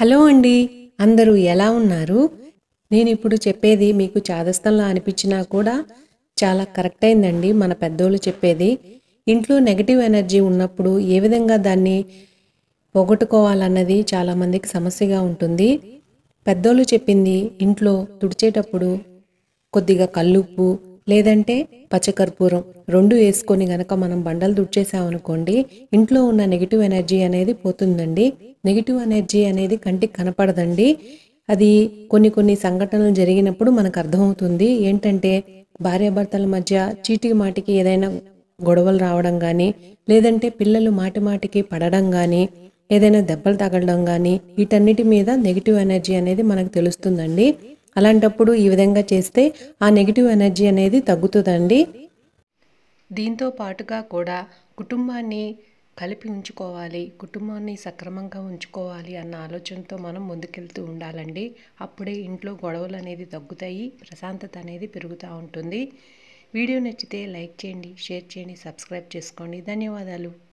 hello అండి అందరూ ఎలా ఉన్నారు నేను ఇప్పుడు చెప్పేది మీకు చాదస్తంలా అనిపించినా కూడా చాలా కరెక్ట్ అయిందండి మన పెద్దోళ్ళు చెప్పేది ఇంట్లో నెగటివ్ ఎనర్జీ ఉన్నప్పుడు ఏ విధంగా దాన్ని పోగొట్టుకోవాలన్నది చాలామందికి సమస్యగా ఉంటుంది పెద్దోళ్ళు చెప్పింది ఇంట్లో తుడిచేటప్పుడు కొద్దిగా కల్లుప్పు లేదంటే పచ్చకర్పూరం రెండు వేసుకొని గనక మనం బండలు దుడిచేసామనుకోండి ఇంట్లో ఉన్న నెగిటివ్ ఎనర్జీ అనేది పోతుందండి నెగిటివ్ ఎనర్జీ అనేది కంటికి కనపడదండి అది కొన్ని కొన్ని సంఘటనలు జరిగినప్పుడు మనకు అర్థమవుతుంది ఏంటంటే భార్యాభర్తల మధ్య చీటి మాటికి ఏదైనా గొడవలు రావడం కానీ లేదంటే పిల్లలు మాటి మాటికి పడడం కానీ ఏదైనా దెబ్బలు తగలడం కానీ వీటన్నిటి మీద నెగిటివ్ ఎనర్జీ అనేది మనకు తెలుస్తుందండి అలాంటప్పుడు ఈ విధంగా చేస్తే ఆ నెగిటివ్ ఎనర్జీ అనేది తగ్గుతుందండి దీంతో పాటుగా కూడా కుటుంబాన్ని కలిపి ఉంచుకోవాలి కుటుంబాన్ని సక్రమంగా ఉంచుకోవాలి అన్న ఆలోచనతో మనం ముందుకెళ్తూ ఉండాలండి అప్పుడే ఇంట్లో గొడవలు అనేది తగ్గుతాయి ప్రశాంతత అనేది పెరుగుతూ ఉంటుంది వీడియో నచ్చితే లైక్ చేయండి షేర్ చేయండి సబ్స్క్రైబ్ చేసుకోండి ధన్యవాదాలు